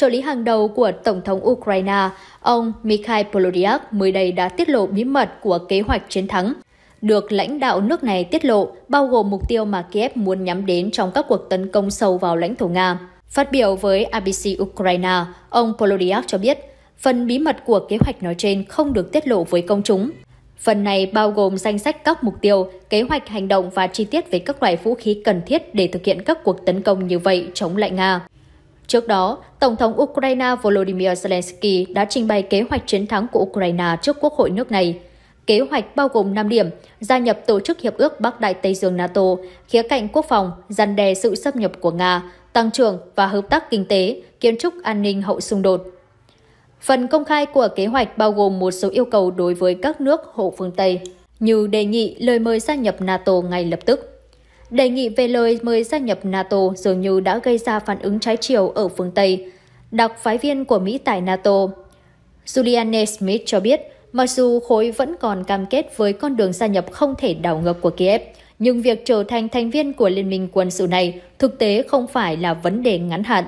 trợ lý hàng đầu của Tổng thống Ukraine, ông Mikhail Polodyak mới đây đã tiết lộ bí mật của kế hoạch chiến thắng. Được lãnh đạo nước này tiết lộ, bao gồm mục tiêu mà Kiev muốn nhắm đến trong các cuộc tấn công sâu vào lãnh thổ Nga. Phát biểu với ABC Ukraine, ông Polodyak cho biết, phần bí mật của kế hoạch nói trên không được tiết lộ với công chúng. Phần này bao gồm danh sách các mục tiêu, kế hoạch hành động và chi tiết về các loại vũ khí cần thiết để thực hiện các cuộc tấn công như vậy chống lại Nga. Trước đó, Tổng thống Ukraine Volodymyr Zelensky đã trình bày kế hoạch chiến thắng của Ukraine trước Quốc hội nước này. Kế hoạch bao gồm 5 điểm, gia nhập Tổ chức Hiệp ước Bắc Đại Tây Dương NATO, khía cạnh quốc phòng, dàn đe sự xâm nhập của Nga, tăng trưởng và hợp tác kinh tế, kiến trúc an ninh hậu xung đột. Phần công khai của kế hoạch bao gồm một số yêu cầu đối với các nước hộ phương Tây, như đề nghị lời mời gia nhập NATO ngay lập tức. Đề nghị về lời mời gia nhập NATO dường như đã gây ra phản ứng trái chiều ở phương Tây, đặc phái viên của Mỹ tại NATO. Julianne Smith cho biết, mặc dù khối vẫn còn cam kết với con đường gia nhập không thể đảo ngược của Kiev, nhưng việc trở thành thành viên của Liên minh quân sự này thực tế không phải là vấn đề ngắn hạn.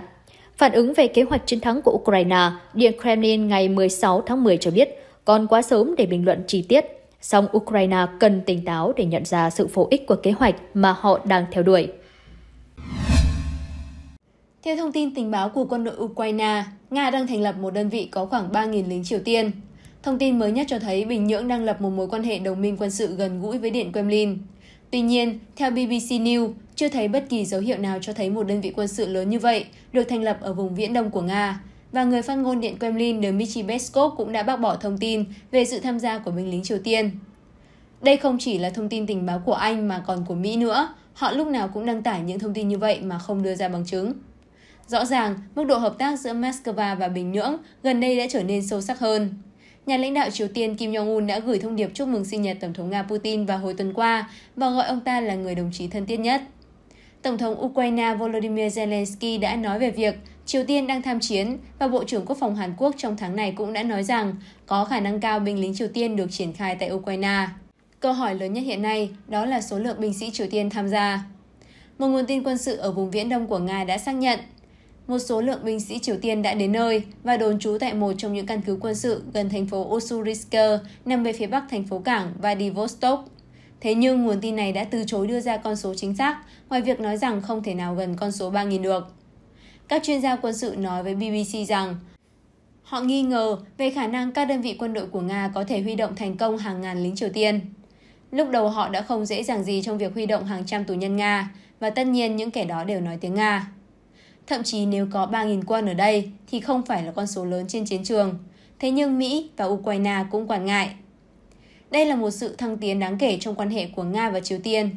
Phản ứng về kế hoạch chiến thắng của Ukraine, Điện Kremlin ngày 16 tháng 10 cho biết còn quá sớm để bình luận chi tiết song Ukraine cần tỉnh táo để nhận ra sự phổ ích của kế hoạch mà họ đang theo đuổi. Theo thông tin tình báo của quân đội Ukraine, Nga đang thành lập một đơn vị có khoảng 3.000 lính Triều Tiên. Thông tin mới nhất cho thấy Bình Nhưỡng đang lập một mối quan hệ đồng minh quân sự gần gũi với Điện Kremlin. Tuy nhiên, theo BBC News, chưa thấy bất kỳ dấu hiệu nào cho thấy một đơn vị quân sự lớn như vậy được thành lập ở vùng viễn đông của Nga, và người phát ngôn Điện Kremlin Dmitry Peskov cũng đã bác bỏ thông tin về sự tham gia của binh lính Triều Tiên. Đây không chỉ là thông tin tình báo của Anh mà còn của Mỹ nữa, họ lúc nào cũng đăng tải những thông tin như vậy mà không đưa ra bằng chứng. Rõ ràng, mức độ hợp tác giữa Moscow và Bình Nhưỡng gần đây đã trở nên sâu sắc hơn. Nhà lãnh đạo Triều Tiên Kim Jong-un đã gửi thông điệp chúc mừng sinh nhật Tổng thống Nga Putin vào hồi tuần qua và gọi ông ta là người đồng chí thân thiết nhất. Tổng thống Ukraine Volodymyr Zelensky đã nói về việc Triều Tiên đang tham chiến và Bộ trưởng Quốc phòng Hàn Quốc trong tháng này cũng đã nói rằng có khả năng cao binh lính Triều Tiên được triển khai tại Ukraine. Câu hỏi lớn nhất hiện nay đó là số lượng binh sĩ Triều Tiên tham gia. Một nguồn tin quân sự ở vùng Viễn Đông của Nga đã xác nhận một số lượng binh sĩ Triều Tiên đã đến nơi và đồn trú tại một trong những căn cứ quân sự gần thành phố Ossurisk nằm về phía bắc thành phố cảng Vladivostok. Thế nhưng nguồn tin này đã từ chối đưa ra con số chính xác, ngoài việc nói rằng không thể nào gần con số 3.000 được. Các chuyên gia quân sự nói với BBC rằng họ nghi ngờ về khả năng các đơn vị quân đội của Nga có thể huy động thành công hàng ngàn lính Triều Tiên. Lúc đầu họ đã không dễ dàng gì trong việc huy động hàng trăm tù nhân Nga và tất nhiên những kẻ đó đều nói tiếng Nga. Thậm chí nếu có 3.000 quân ở đây thì không phải là con số lớn trên chiến trường. Thế nhưng Mỹ và Ukraine cũng quản ngại. Đây là một sự thăng tiến đáng kể trong quan hệ của Nga và Triều Tiên.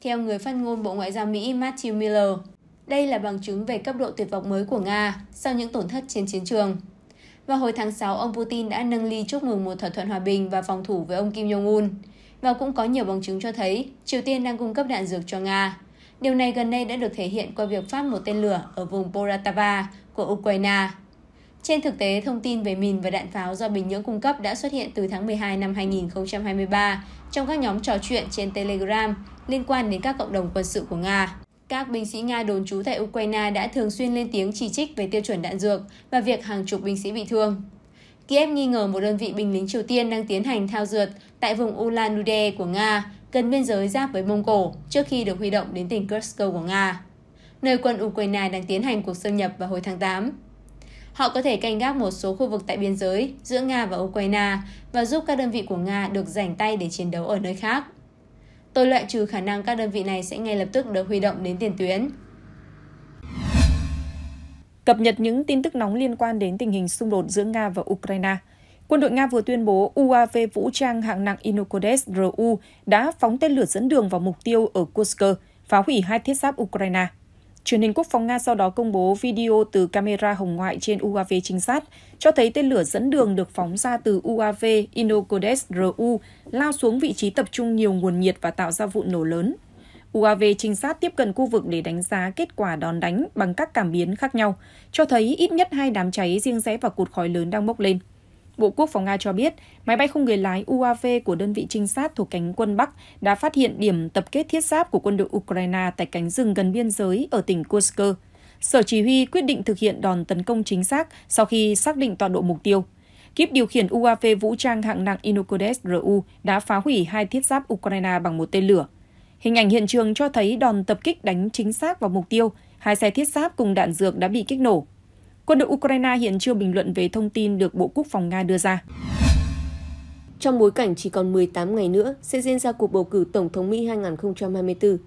Theo người phát ngôn Bộ Ngoại giao Mỹ Matthew Miller, đây là bằng chứng về cấp độ tuyệt vọng mới của Nga sau những tổn thất trên chiến trường. Vào hồi tháng 6, ông Putin đã nâng ly chúc mừng một thỏa thuận hòa bình và phòng thủ với ông Kim Jong-un. Và cũng có nhiều bằng chứng cho thấy Triều Tiên đang cung cấp đạn dược cho Nga. Điều này gần đây đã được thể hiện qua việc phát một tên lửa ở vùng Poratava của Ukraine. Trên thực tế, thông tin về mìn và đạn pháo do Bình Nhưỡng cung cấp đã xuất hiện từ tháng 12 năm 2023 trong các nhóm trò chuyện trên Telegram liên quan đến các cộng đồng quân sự của Nga. Các binh sĩ Nga đồn trú tại Ukraine đã thường xuyên lên tiếng chỉ trích về tiêu chuẩn đạn dược và việc hàng chục binh sĩ bị thương. Kiev nghi ngờ một đơn vị binh lính Triều Tiên đang tiến hành thao dượt tại vùng Ulan Ude của Nga, gần biên giới giáp với Mông Cổ, trước khi được huy động đến tỉnh Kursk của Nga, nơi quân Ukraine đang tiến hành cuộc xâm nhập vào hồi tháng 8. Họ có thể canh gác một số khu vực tại biên giới giữa Nga và Ukraine và giúp các đơn vị của Nga được rảnh tay để chiến đấu ở nơi khác. Tôi loại trừ khả năng các đơn vị này sẽ ngay lập tức được huy động đến tiền tuyến. Cập nhật những tin tức nóng liên quan đến tình hình xung đột giữa Nga và Ukraine. Quân đội Nga vừa tuyên bố UAV vũ trang hạng nặng Inocodes RU đã phóng tên lửa dẫn đường vào mục tiêu ở Kursk, phá hủy hai thiết giáp Ukraine. Truyền hình quốc phòng Nga sau đó công bố video từ camera hồng ngoại trên UAV trinh sát, cho thấy tên lửa dẫn đường được phóng ra từ UAV InoKodes RU lao xuống vị trí tập trung nhiều nguồn nhiệt và tạo ra vụ nổ lớn. UAV trinh sát tiếp cận khu vực để đánh giá kết quả đòn đánh bằng các cảm biến khác nhau, cho thấy ít nhất hai đám cháy riêng rẽ và cột khói lớn đang bốc lên. Bộ Quốc phòng Nga cho biết, máy bay không người lái UAV của đơn vị trinh sát thuộc cánh quân Bắc đã phát hiện điểm tập kết thiết giáp của quân đội Ukraine tại cánh rừng gần biên giới ở tỉnh Kursk. Sở chỉ huy quyết định thực hiện đòn tấn công chính xác sau khi xác định tọa độ mục tiêu. Kíp điều khiển UAV vũ trang hạng nặng Inocodes RU đã phá hủy hai thiết giáp Ukraine bằng một tên lửa. Hình ảnh hiện trường cho thấy đòn tập kích đánh chính xác vào mục tiêu, hai xe thiết giáp cùng đạn dược đã bị kích nổ. Quân đội Ukraine hiện chưa bình luận về thông tin được Bộ Quốc phòng Nga đưa ra. Trong bối cảnh chỉ còn 18 ngày nữa sẽ diễn ra cuộc bầu cử Tổng thống Mỹ 2024,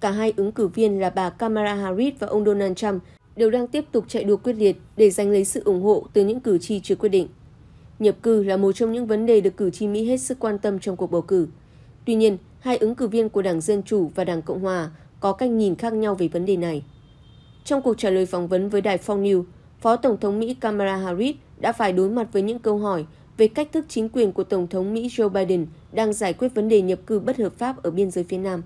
cả hai ứng cử viên là bà Kamala Harris và ông Donald Trump đều đang tiếp tục chạy đua quyết liệt để giành lấy sự ủng hộ từ những cử tri chưa quyết định. Nhập cư là một trong những vấn đề được cử tri Mỹ hết sức quan tâm trong cuộc bầu cử. Tuy nhiên, hai ứng cử viên của Đảng Dân Chủ và Đảng Cộng Hòa có cách nhìn khác nhau về vấn đề này. Trong cuộc trả lời phỏng vấn với đài Fox News, Phó Tổng thống Mỹ Kamala Harris đã phải đối mặt với những câu hỏi về cách thức chính quyền của Tổng thống Mỹ Joe Biden đang giải quyết vấn đề nhập cư bất hợp pháp ở biên giới phía Nam.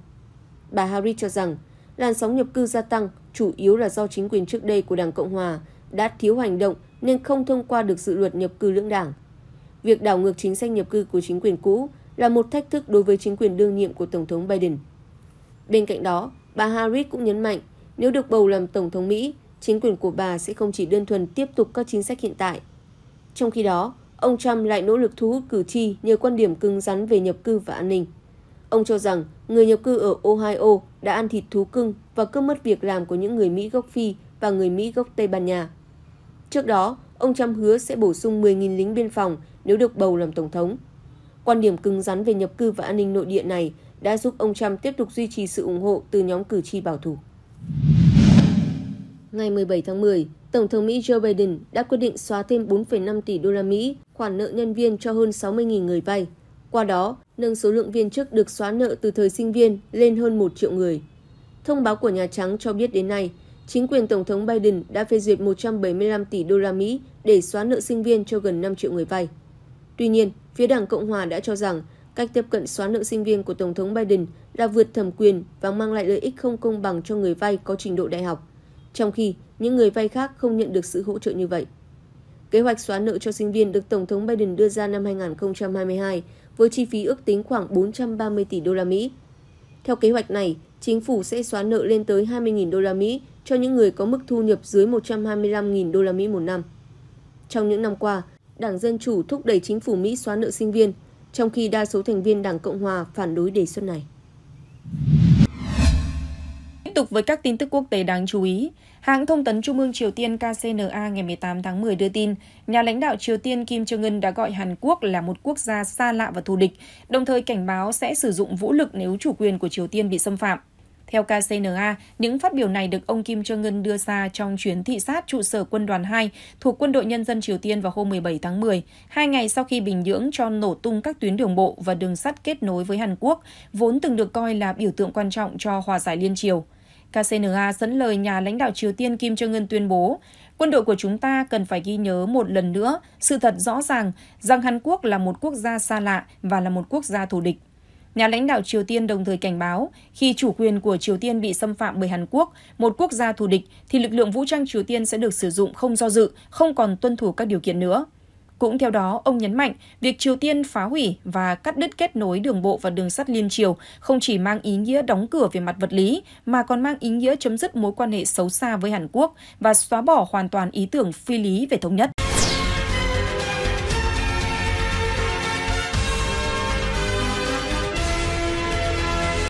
Bà Harris cho rằng, làn sóng nhập cư gia tăng chủ yếu là do chính quyền trước đây của Đảng Cộng Hòa đã thiếu hành động nên không thông qua được dự luật nhập cư lưỡng đảng. Việc đảo ngược chính sách nhập cư của chính quyền cũ là một thách thức đối với chính quyền đương nhiệm của Tổng thống Biden. Bên cạnh đó, bà Harris cũng nhấn mạnh nếu được bầu làm Tổng thống Mỹ, chính quyền của bà sẽ không chỉ đơn thuần tiếp tục các chính sách hiện tại. Trong khi đó, ông Trump lại nỗ lực thu hút cử tri nhờ quan điểm cứng rắn về nhập cư và an ninh. Ông cho rằng người nhập cư ở Ohio đã ăn thịt thú cưng và cướp mất việc làm của những người Mỹ gốc Phi và người Mỹ gốc Tây Ban Nha. Trước đó, ông Trump hứa sẽ bổ sung 10.000 lính biên phòng nếu được bầu làm tổng thống. Quan điểm cứng rắn về nhập cư và an ninh nội địa này đã giúp ông Trump tiếp tục duy trì sự ủng hộ từ nhóm cử tri bảo thủ ngày 17 tháng 10, Tổng thống Mỹ Joe Biden đã quyết định xóa thêm 4,5 tỷ đô la Mỹ khoản nợ nhân viên cho hơn 60.000 người vay. Qua đó, nâng số lượng viên chức được xóa nợ từ thời sinh viên lên hơn 1 triệu người. Thông báo của Nhà Trắng cho biết đến nay, chính quyền Tổng thống Biden đã phê duyệt 175 tỷ đô la Mỹ để xóa nợ sinh viên cho gần 5 triệu người vay. Tuy nhiên, phía Đảng Cộng Hòa đã cho rằng cách tiếp cận xóa nợ sinh viên của Tổng thống Biden là vượt thẩm quyền và mang lại lợi ích không công bằng cho người vay có trình độ đại học trong khi những người vay khác không nhận được sự hỗ trợ như vậy. Kế hoạch xóa nợ cho sinh viên được Tổng thống Biden đưa ra năm 2022 với chi phí ước tính khoảng 430 tỷ đô la Mỹ. Theo kế hoạch này, chính phủ sẽ xóa nợ lên tới 20.000 đô la Mỹ cho những người có mức thu nhập dưới 125.000 đô la Mỹ một năm. Trong những năm qua, Đảng Dân Chủ thúc đẩy chính phủ Mỹ xóa nợ sinh viên, trong khi đa số thành viên Đảng Cộng Hòa phản đối đề xuất này tục với các tin tức quốc tế đáng chú ý, hãng thông tấn Trung ương Triều Tiên KCNA ngày 18 tháng 10 đưa tin, nhà lãnh đạo Triều Tiên Kim Jong-un đã gọi Hàn Quốc là một quốc gia xa lạ và thù địch, đồng thời cảnh báo sẽ sử dụng vũ lực nếu chủ quyền của Triều Tiên bị xâm phạm. Theo KCNA, những phát biểu này được ông Kim Jong-un đưa ra trong chuyến thị sát trụ sở quân đoàn 2 thuộc Quân đội Nhân dân Triều Tiên vào hôm 17 tháng 10, hai ngày sau khi Bình Nhưỡng cho nổ tung các tuyến đường bộ và đường sắt kết nối với Hàn Quốc, vốn từng được coi là biểu tượng quan trọng cho hòa giải liên triều. KCNA dẫn lời nhà lãnh đạo Triều Tiên Kim Jong Un tuyên bố, quân đội của chúng ta cần phải ghi nhớ một lần nữa sự thật rõ ràng rằng Hàn Quốc là một quốc gia xa lạ và là một quốc gia thù địch. Nhà lãnh đạo Triều Tiên đồng thời cảnh báo, khi chủ quyền của Triều Tiên bị xâm phạm bởi Hàn Quốc, một quốc gia thù địch, thì lực lượng vũ trang Triều Tiên sẽ được sử dụng không do dự, không còn tuân thủ các điều kiện nữa. Cũng theo đó, ông nhấn mạnh việc Triều Tiên phá hủy và cắt đứt kết nối đường bộ và đường sắt liên triều không chỉ mang ý nghĩa đóng cửa về mặt vật lý mà còn mang ý nghĩa chấm dứt mối quan hệ xấu xa với Hàn Quốc và xóa bỏ hoàn toàn ý tưởng phi lý về thống nhất.